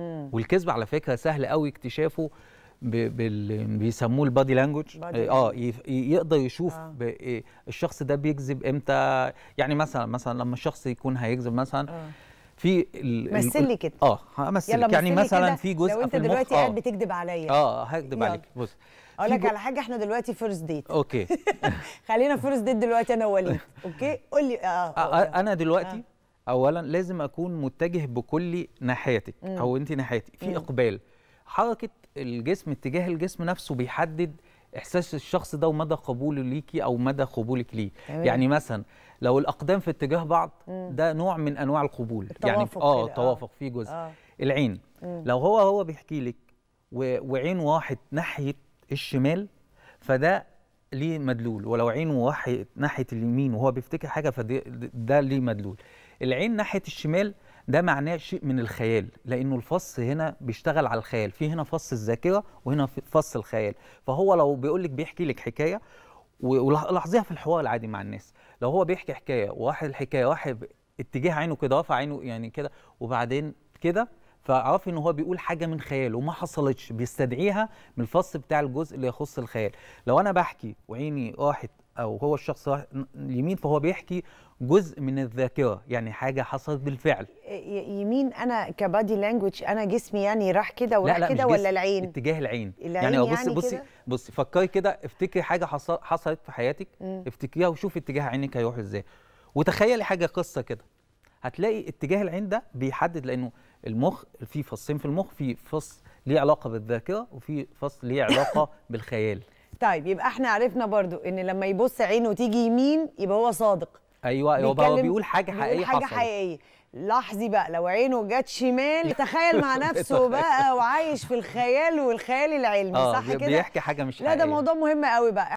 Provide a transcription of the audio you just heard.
والكذب على فكره سهل قوي اكتشافه بال... بيسموه البادي لانجوج اه ي... يقدر يشوف آه. ب... إيه، الشخص ده بيكذب امتى يعني مثلا مثلا لما الشخص يكون هيكذب مثلا آه. في ال... مثل لي كده اه همثل يعني مثلا في جزء لو انت دلوقتي قاعد آه. بتكذب عليا اه هكذب عليك بص اقول لك على حاجه احنا دلوقتي فيرست ديت اوكي خلينا فيرست ديت دلوقتي انا ووليد اوكي قول لي اه, آه, آه انا دلوقتي آه. اولا لازم اكون متجه بكل ناحيتك او انت ناحيتي في اقبال حركه الجسم اتجاه الجسم نفسه بيحدد احساس الشخص ده ومدى قبوله ليكي او مدى قبولك ليه أمين. يعني مثلا لو الاقدام في اتجاه بعض ده نوع من انواع القبول يعني اه, آه. توافق في جزء آه. العين مم. لو هو هو بيحكي لك وعين واحد ناحيه الشمال فده ليه مدلول ولو عين واحد ناحيه اليمين وهو بيفتكر حاجه فده ليه مدلول العين ناحيه الشمال ده معناه شيء من الخيال لانه الفص هنا بيشتغل على الخيال في هنا فص الذاكره وهنا فص الخيال فهو لو بيقول لك بيحكي لك حكايه ولاحظيها في الحوار العادي مع الناس لو هو بيحكي حكايه وواحد الحكايه واحد اتجاه عينه كده رفع عينه يعني كده وبعدين كده فاعرفي ان هو بيقول حاجه من خياله وما حصلتش بيستدعيها من الفصل بتاع الجزء اللي يخص الخيال لو انا بحكي وعيني راحت او هو الشخص اليمين فهو بيحكي جزء من الذاكره يعني حاجه حصلت بالفعل يمين انا كبادي لانجوج انا جسمي يعني راح كده وراح كده ولا العين اتجاه العين, العين يعني بصي يعني بصي بصي بصي فكري كده افتكري حاجه حصلت في حياتك افتكريها وشوفي اتجاه عينك هيروح ازاي وتخيلي حاجه قصه كده هتلاقي اتجاه العين ده بيحدد لانه المخ في فصين في المخ في فص ليه علاقه بالذاكره وفي فص ليه علاقه بالخيال طيب يبقى احنا عرفنا برضو ان لما يبص عينه تيجي يمين يبقى هو صادق ايوه هو بيقول حاجه حقيقيه بيقول حاجه حقيقيه لحظي بقى لو عينه جت شمال تخيل مع نفسه بقى وعايش في الخيال والخيال العلمي آه، صح كده بيحكي حاجه مش حقيقيه لا ده موضوع مهم قوي بقى